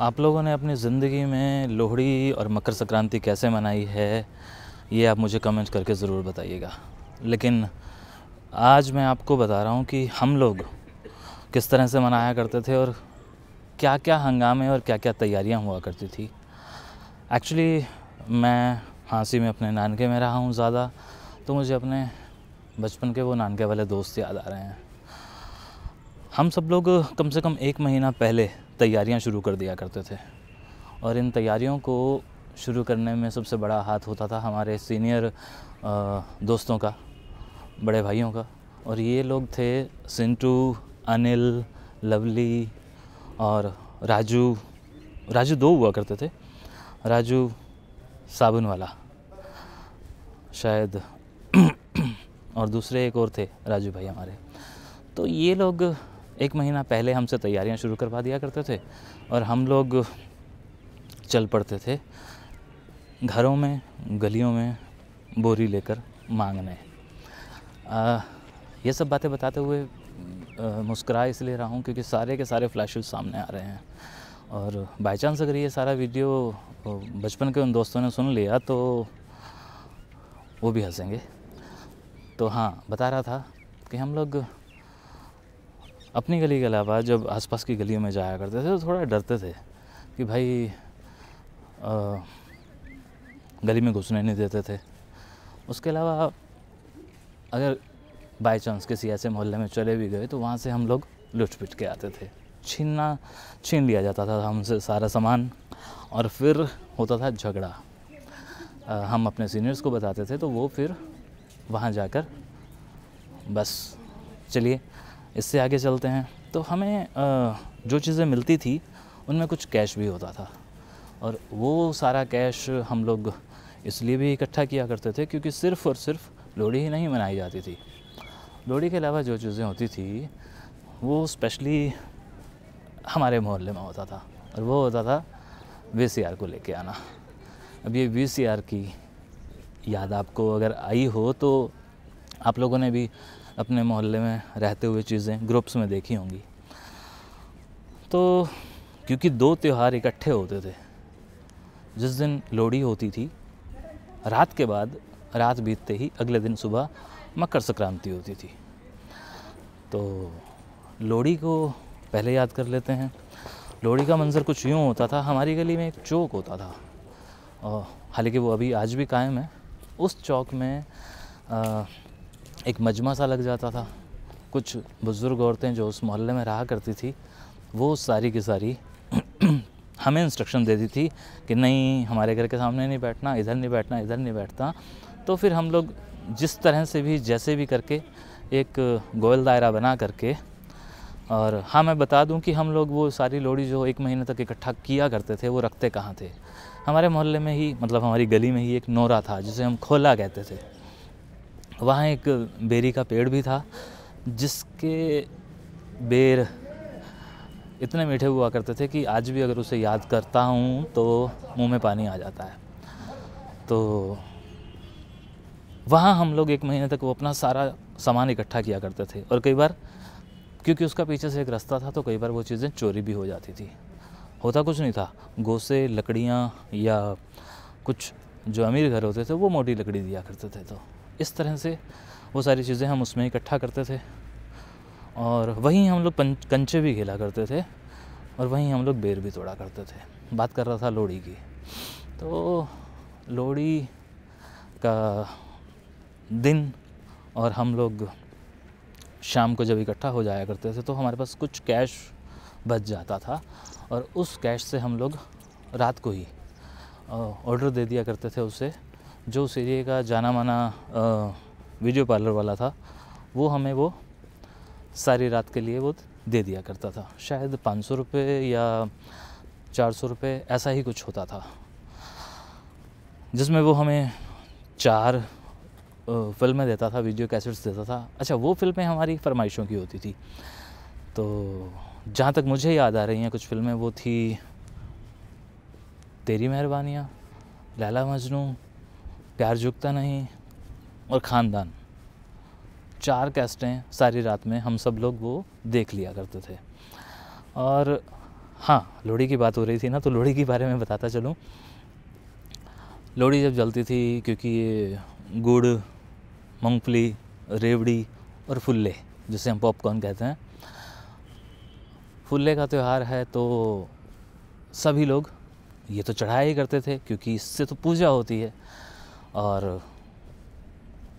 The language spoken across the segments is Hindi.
आप लोगों ने अपनी ज़िंदगी में लोहड़ी और मकर संक्रांति कैसे मनाई है ये आप मुझे कमेंट करके ज़रूर बताइएगा लेकिन आज मैं आपको बता रहा हूँ कि हम लोग किस तरह से मनाया करते थे और क्या क्या हंगामे और क्या क्या तैयारियाँ हुआ करती थी एक्चुअली मैं हाँसी में अपने नानके में रहा हूँ ज़्यादा तो मुझे अपने बचपन के वो नानके वाले दोस्त याद आ रहे हैं हम सब लोग कम से कम एक महीना पहले तैयारियां शुरू कर दिया करते थे और इन तैयारियों को शुरू करने में सबसे बड़ा हाथ होता था हमारे सीनियर दोस्तों का बड़े भाइयों का और ये लोग थे सिंटू अनिल लवली और राजू राजू दो हुआ करते थे राजू साबुन वाला शायद और दूसरे एक और थे राजू भाई हमारे तो ये लोग एक महीना पहले हमसे तैयारियां शुरू करवा दिया करते थे और हम लोग चल पड़ते थे घरों में गलियों में बोरी लेकर मांगने ये सब बातें बताते हुए मुस्करा इसलिए रहा हूँ क्योंकि सारे के सारे फ्लैश सामने आ रहे हैं और बाई चांस अगर ये सारा वीडियो बचपन के उन दोस्तों ने सुन लिया तो वो भी हंसेंगे तो हाँ बता रहा था कि हम लोग अपनी गली के अलावा जब आसपास की गलियों में जाया करते थे तो थोड़ा डरते थे कि भाई आ, गली में घुसने नहीं देते थे उसके अलावा अगर बाय चांस किसी ऐसे मोहल्ले में चले भी गए तो वहाँ से हम लोग लुट पिट के आते थे छीनना छीन लिया जाता था हमसे सारा सामान और फिर होता था झगड़ा हम अपने सीनियर्स को बताते थे तो वो फिर वहाँ जाकर बस चलिए इससे आगे चलते हैं तो हमें जो चीज़ें मिलती थी उनमें कुछ कैश भी होता था और वो सारा कैश हम लोग इसलिए भी इकट्ठा किया करते थे क्योंकि सिर्फ़ और सिर्फ लोहड़ी ही नहीं मनाई जाती थी लोहड़ी के अलावा जो चीज़ें होती थी वो स्पेशली हमारे मोहल्ले में होता था और वो होता था वी को लेके आना अब ये वी की याद आपको अगर आई हो तो आप लोगों ने भी अपने मोहल्ले में रहते हुए चीज़ें ग्रुप्स में देखी होंगी तो क्योंकि दो त्यौहार इकट्ठे होते थे जिस दिन लोहड़ी होती थी रात के बाद रात बीतते ही अगले दिन सुबह मकर संक्रांति होती थी तो लोहड़ी को पहले याद कर लेते हैं लोहड़ी का मंज़र कुछ यूँ होता था हमारी गली में एक चौक होता था हालांकि वो अभी आज भी कायम है उस चौक में आ, एक मजमा सा लग जाता था कुछ बुज़ुर्ग औरतें जो उस मोहल्ले में रहा करती थी वो सारी की सारी हमें इंस्ट्रक्शन देती थी कि नहीं हमारे घर के सामने नहीं बैठना इधर नहीं बैठना इधर नहीं बैठना तो फिर हम लोग जिस तरह से भी जैसे भी करके एक गोयल दायरा बना करके और हाँ मैं बता दूं कि हम लोग वो सारी लोड़ी जो एक महीने तक इकट्ठा किया करते थे वो रखते कहाँ थे हमारे मोहल्ले में ही मतलब हमारी गली में ही एक नोरा था जिसे हम खोला कहते थे वहाँ एक बेरी का पेड़ भी था जिसके बेर इतने मीठे हुआ करते थे कि आज भी अगर उसे याद करता हूँ तो मुंह में पानी आ जाता है तो वहाँ हम लोग एक महीने तक वो अपना सारा सामान इकट्ठा किया करते थे और कई बार क्योंकि उसका पीछे से एक रास्ता था तो कई बार वो चीज़ें चोरी भी हो जाती थी होता कुछ नहीं था गोसे लकड़ियाँ या कुछ जो अमीर घर होते थे वो मोटी लकड़ी दिया करते थे तो इस तरह से वो सारी चीज़ें हम उसमें इकट्ठा करते थे और वहीं हम लोग कंचे भी खेला करते थे और वहीं हम लोग बेर भी तोड़ा करते थे बात कर रहा था लोहड़ी की तो लोहड़ी का दिन और हम लोग शाम को जब इकट्ठा हो जाया करते थे तो हमारे पास कुछ कैश बच जाता था और उस कैश से हम लोग रात को ही ऑर्डर दे दिया करते थे उसे जो उस का जाना माना वीडियो पार्लर वाला था वो हमें वो सारी रात के लिए वो दे दिया करता था शायद पाँच सौ रुपये या चार सौ रुपये ऐसा ही कुछ होता था जिसमें वो हमें चार फिल्में देता था वीडियो कैसेट्स देता था अच्छा वो फिल्में हमारी फरमाइशों की होती थी तो जहाँ तक मुझे याद आ रही हैं कुछ फिल्में वो थी तेरी मेहरबानियाँ लैला मजनू प्यार झुकता नहीं और ख़ानदान चार कैस्टें सारी रात में हम सब लोग वो देख लिया करते थे और हाँ लोहड़ी की बात हो रही थी ना तो लोहड़ी के बारे में बताता चलूँ लोहड़ी जब जलती थी क्योंकि ये गुड़ मूंगफली रेवड़ी और फुल्ले जिसे हम पॉपकॉर्न कहते हैं फुल्ले का त्यौहार है तो सभी लोग ये तो चढ़ाया ही करते थे क्योंकि इससे तो पूजा होती है और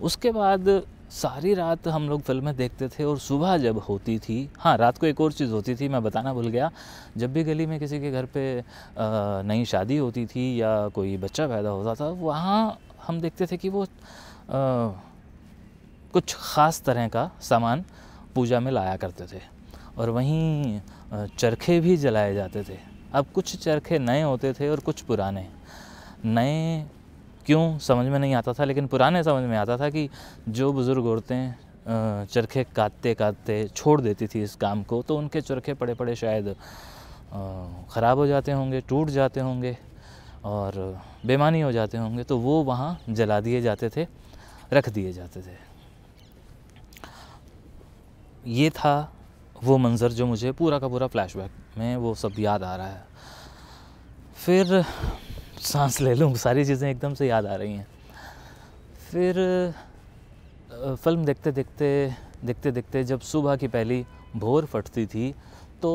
उसके बाद सारी रात हम लोग फिल्में देखते थे और सुबह जब होती थी हाँ रात को एक और चीज़ होती थी मैं बताना भूल गया जब भी गली में किसी के घर पे नई शादी होती थी या कोई बच्चा पैदा होता था वहाँ हम देखते थे कि वो आ, कुछ ख़ास तरह का सामान पूजा में लाया करते थे और वहीं चरखे भी जलाए जाते थे अब कुछ चरखे नए होते थे और कुछ पुराने नए क्यों समझ में नहीं आता था लेकिन पुराने समझ में आता था कि जो बुज़ुर्ग औरतें चरखे काटते काटते छोड़ देती थी इस काम को तो उनके चरखे पड़े पड़े शायद ख़राब हो जाते होंगे टूट जाते होंगे और बेमानी हो जाते होंगे तो वो वहाँ जला दिए जाते थे रख दिए जाते थे ये था वो मंज़र जो मुझे पूरा का पूरा फ्लैशबैक में वो सब याद आ रहा है फिर सांस ले लूँ सारी चीज़ें एकदम से याद आ रही हैं फिर फिल्म देखते देखते देखते देखते जब सुबह की पहली भोर फटती थी तो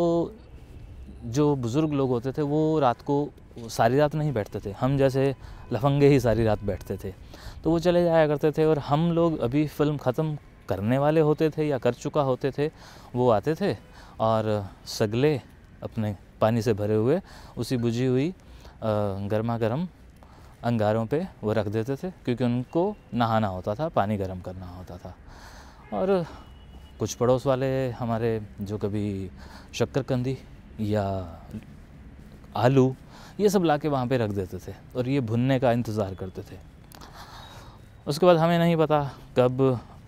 जो बुज़ुर्ग लोग होते थे वो रात को सारी रात नहीं बैठते थे हम जैसे लफंगे ही सारी रात बैठते थे तो वो चले जाया करते थे और हम लोग अभी फिल्म ख़त्म करने वाले होते थे या कर चुका होते थे वो आते थे और सगले अपने पानी से भरे हुए उसी बुझी हुई गर्मा गर्म अंगारों पे वो रख देते थे क्योंकि उनको नहाना होता था पानी गर्म करना होता था और कुछ पड़ोस वाले हमारे जो कभी शक्करकंदी या आलू ये सब ला के वहाँ पर रख देते थे और ये भुनने का इंतज़ार करते थे उसके बाद हमें नहीं पता कब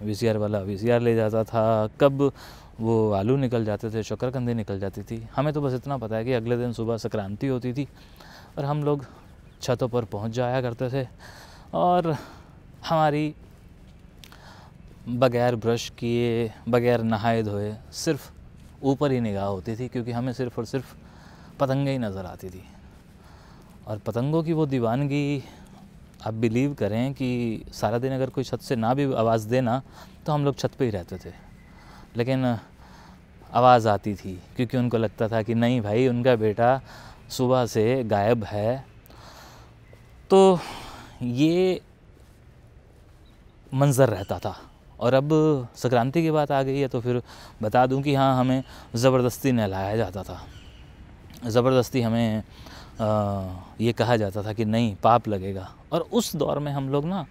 वी वाला वी ले जाता था कब वो आलू निकल जाते थे शक्करकंदी निकल जाती थी हमें तो बस इतना पता है कि अगले दिन सुबह संक्रांति होती थी और हम लोग छतों पर पहुंच जाया करते थे और हमारी बगैर ब्रश किए बगैर नहाए धोए सिर्फ ऊपर ही निगाह होती थी क्योंकि हमें सिर्फ और सिर्फ पतंगे ही नज़र आती थी और पतंगों की वो दीवानगी आप बिलीव करें कि सारा दिन अगर कोई छत से ना भी आवाज़ देना तो हम लोग छत पे ही रहते थे लेकिन आवाज़ आती थी क्योंकि उनको लगता था कि नहीं भाई उनका बेटा सुबह से गायब है तो ये मंज़र रहता था और अब संक्रांति की बात आ गई है तो फिर बता दूं कि हाँ हमें ज़बरदस्ती नहलाया जाता था ज़बरदस्ती हमें आ, ये कहा जाता था कि नहीं पाप लगेगा और उस दौर में हम लोग ना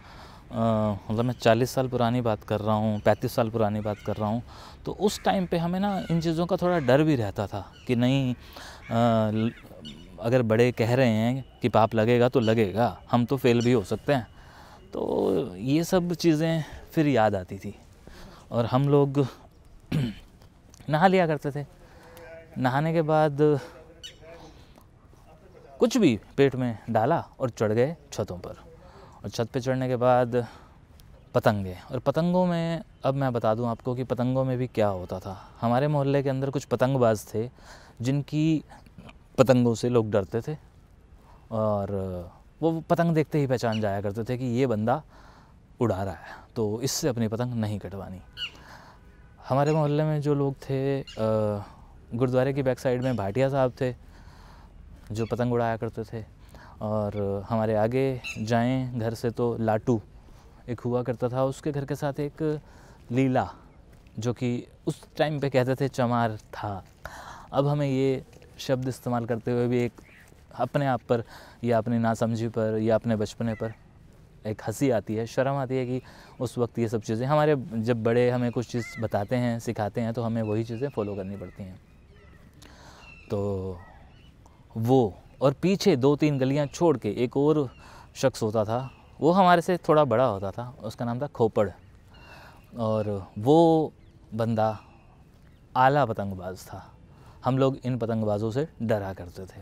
मतलब मैं चालीस साल पुरानी बात कर रहा हूँ पैंतीस साल पुरानी बात कर रहा हूँ तो उस टाइम पे हमें ना इन चीज़ों का थोड़ा डर भी रहता था कि नहीं आ, अगर बड़े कह रहे हैं कि पाप लगेगा तो लगेगा हम तो फेल भी हो सकते हैं तो ये सब चीज़ें फिर याद आती थी और हम लोग नहा लिया करते थे नहाने के बाद कुछ भी पेट में डाला और चढ़ गए छतों पर और छत पे चढ़ने के बाद पतंगे और पतंगों में अब मैं बता दूं आपको कि पतंगों में भी क्या होता था हमारे मोहल्ले के अंदर कुछ पतंगबाज थे जिनकी पतंगों से लोग डरते थे और वो पतंग देखते ही पहचान जाया करते थे कि ये बंदा उड़ा रहा है तो इससे अपनी पतंग नहीं कटवानी हमारे मोहल्ले में जो लोग थे गुरुद्वारे की बैक साइड में भाटिया साहब थे जो पतंग उड़ाया करते थे और हमारे आगे जाएं घर से तो लाटू एक हुआ करता था उसके घर के साथ एक लीला जो कि उस टाइम पे कहते थे चमार था अब हमें ये शब्द इस्तेमाल करते हुए भी एक अपने आप पर या अपनी नासमझी पर या अपने बचपने पर एक हंसी आती है शर्म आती है कि उस वक्त ये सब चीज़ें हमारे जब बड़े हमें कुछ चीज़ बताते हैं सिखाते हैं तो हमें वही चीज़ें फॉलो करनी पड़ती हैं तो वो और पीछे दो तीन गलियाँ छोड़ के एक और शख्स होता था वो हमारे से थोड़ा बड़ा होता था उसका नाम था खोपड़ और वो बंदा आला पतंगबाज था हम लोग इन पतंगबाजों से डरा करते थे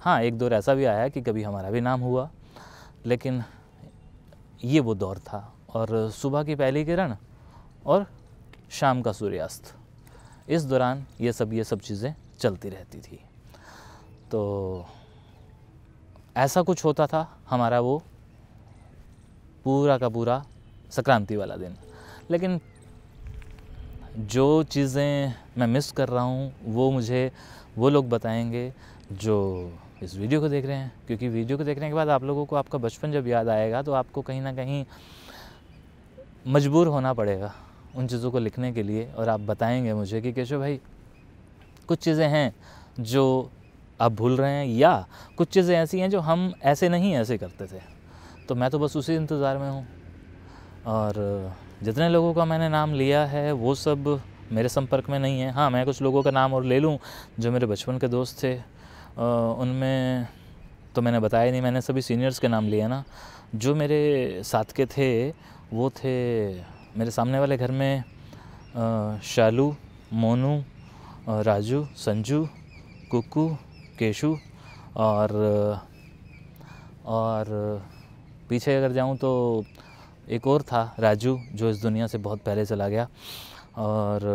हाँ एक दौर ऐसा भी आया कि कभी हमारा भी नाम हुआ लेकिन ये वो दौर था और सुबह की पहली किरण और शाम का सूर्यास्त इस दौरान ये सब ये सब चीज़ें चलती रहती थी तो ऐसा कुछ होता था हमारा वो पूरा का पूरा संक्रांति वाला दिन लेकिन जो चीज़ें मैं मिस कर रहा हूँ वो मुझे वो लोग बताएंगे जो इस वीडियो को देख रहे हैं क्योंकि वीडियो को देखने के बाद आप लोगों को आपका बचपन जब याद आएगा तो आपको कहीं ना कहीं मजबूर होना पड़ेगा उन चीज़ों को लिखने के लिए और आप बताएंगे मुझे कि केशव भाई कुछ चीज़ें हैं जो आप भूल रहे हैं या कुछ चीज़ें ऐसी हैं जो हम ऐसे नहीं ऐसे करते थे तो मैं तो बस उसी इंतज़ार में हूँ और जितने लोगों का मैंने नाम लिया है वो सब मेरे संपर्क में नहीं है हाँ मैं कुछ लोगों का नाम और ले लूँ जो मेरे बचपन के दोस्त थे उनमें तो मैंने बताया नहीं मैंने सभी सीनियर्स के नाम लिए ना जो मेरे साथ के थे वो थे मेरे सामने वाले घर में शालू मोनू राजू संजू कुकू केशु और और पीछे अगर जाऊँ तो एक और था राजू जो इस दुनिया से बहुत पहले चला गया और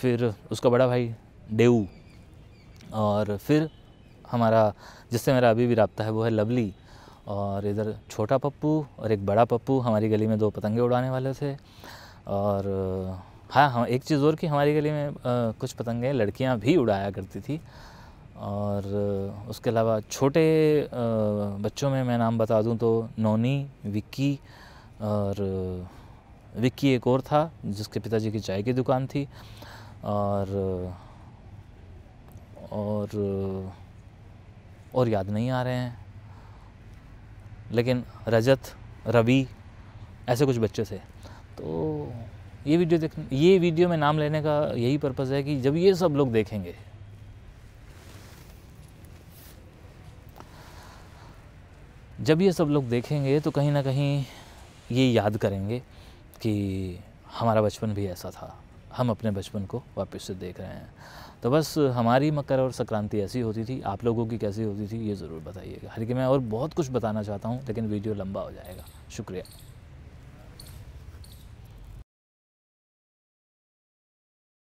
फिर उसका बड़ा भाई डेऊ और फिर हमारा जिससे मेरा अभी भी रबता है वो है लवली और इधर छोटा पप्पू और एक बड़ा पप्पू हमारी गली में दो पतंगे उड़ाने वाले थे और हाँ हाँ एक चीज़ और कि हमारी गली में आ, कुछ पतंगे लड़कियाँ भी उड़ाया करती थी और उसके अलावा छोटे बच्चों में मैं नाम बता दूं तो नोनी विक्की और विक्की एक और था जिसके पिताजी की चाय की दुकान थी और और और याद नहीं आ रहे हैं लेकिन रजत रवि ऐसे कुछ बच्चे थे तो ये वीडियो देख ये वीडियो में नाम लेने का यही पर्पज़ है कि जब ये सब लोग देखेंगे जब ये सब लोग देखेंगे तो कहीं ना कहीं ये याद करेंगे कि हमारा बचपन भी ऐसा था हम अपने बचपन को वापस से देख रहे हैं तो बस हमारी मकर और संक्रांति ऐसी होती थी आप लोगों की कैसी होती थी ये ज़रूर बताइएगा हालांकि मैं और बहुत कुछ बताना चाहता हूँ लेकिन वीडियो लंबा हो जाएगा शुक्रिया